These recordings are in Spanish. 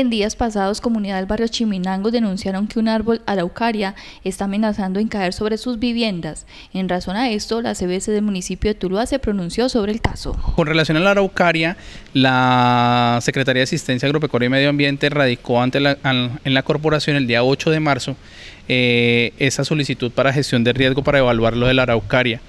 En días pasados, comunidad del barrio Chiminango denunciaron que un árbol araucaria está amenazando en caer sobre sus viviendas. En razón a esto, la CBS del municipio de Tuluá se pronunció sobre el caso. Con relación a la araucaria, la Secretaría de Asistencia Agropecuaria y Medio Ambiente radicó ante la, en la corporación el día 8 de marzo eh, esa solicitud para gestión de riesgo para evaluar lo de la araucaria.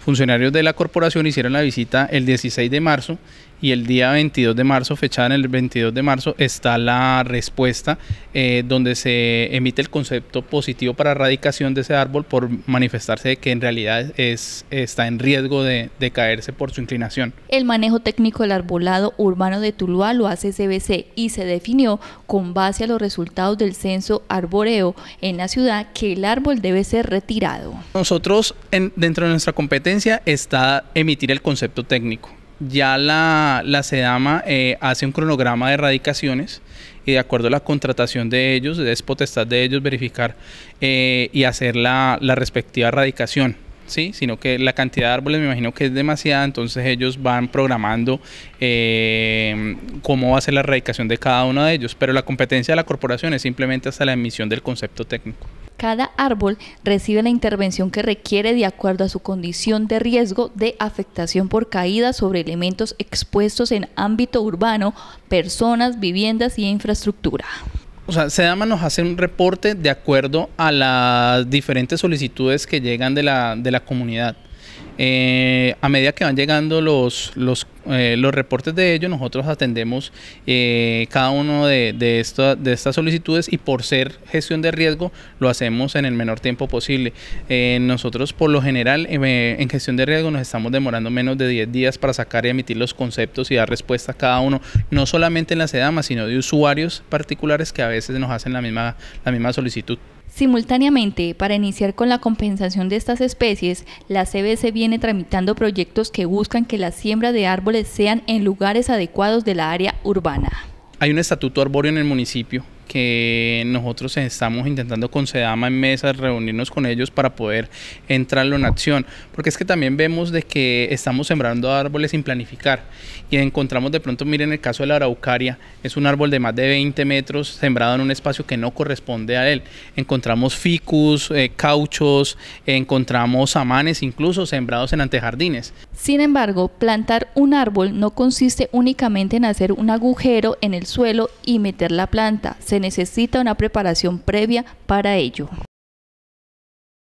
Funcionarios de la corporación hicieron la visita el 16 de marzo y el día 22 de marzo, fechada en el 22 de marzo, está la respuesta eh, donde se emite el concepto positivo para erradicación de ese árbol por manifestarse que en realidad es, está en riesgo de, caerse por su inclinación. El manejo técnico del arbolado urbano de Tuluá lo hace CBC y se definió con base a los resultados del censo arboreo en la ciudad que el árbol debe ser retirado. Nosotros en, dentro de nuestra competencia está emitir el concepto técnico ya la, la SEDAMA eh, hace un cronograma de erradicaciones y de acuerdo a la contratación de ellos, es potestad de ellos verificar eh, y hacer la, la respectiva erradicación. ¿sí? sino que la cantidad de árboles me imagino que es demasiada, entonces ellos van programando eh, cómo va a ser la erradicación de cada uno de ellos, pero la competencia de la corporación es simplemente hasta la emisión del concepto técnico. Cada árbol recibe la intervención que requiere de acuerdo a su condición de riesgo de afectación por caída sobre elementos expuestos en ámbito urbano, personas, viviendas y infraestructura o sea, Sedama nos hace un reporte de acuerdo a las diferentes solicitudes que llegan de la, de la comunidad. Eh, a medida que van llegando los, los, eh, los reportes de ellos, nosotros atendemos eh, cada uno de, de, estas solicitudes y por ser gestión de riesgo lo hacemos en el menor tiempo posible. nosotros por lo general en gestión de riesgo nos estamos demorando menos de 10 días para sacar y emitir los conceptos y dar respuesta a cada uno, no solamente en la SEDAMA, sino de usuarios particulares que a veces nos hacen la misma, la misma solicitud. Simultáneamente, para iniciar con la compensación de estas especies, la CBC viene tramitando proyectos que buscan que la siembra de árboles sean en lugares adecuados de la área urbana. Hay un estatuto arbóreo en el municipio que nosotros estamos intentando con Sedama en mesa reunirnos con ellos para poder entrarlo en acción. Porque es que también vemos de que estamos sembrando árboles sin planificar y encontramos de pronto, miren el caso de la araucaria, es un árbol de más de 20 metros sembrado en un espacio que no corresponde a él. Encontramos ficus, eh, cauchos, encontramos amanes incluso sembrados en antejardines. Sin embargo, plantar un árbol no consiste únicamente en hacer un agujero en el suelo y meter la planta. Se necesita una preparación previa para ello.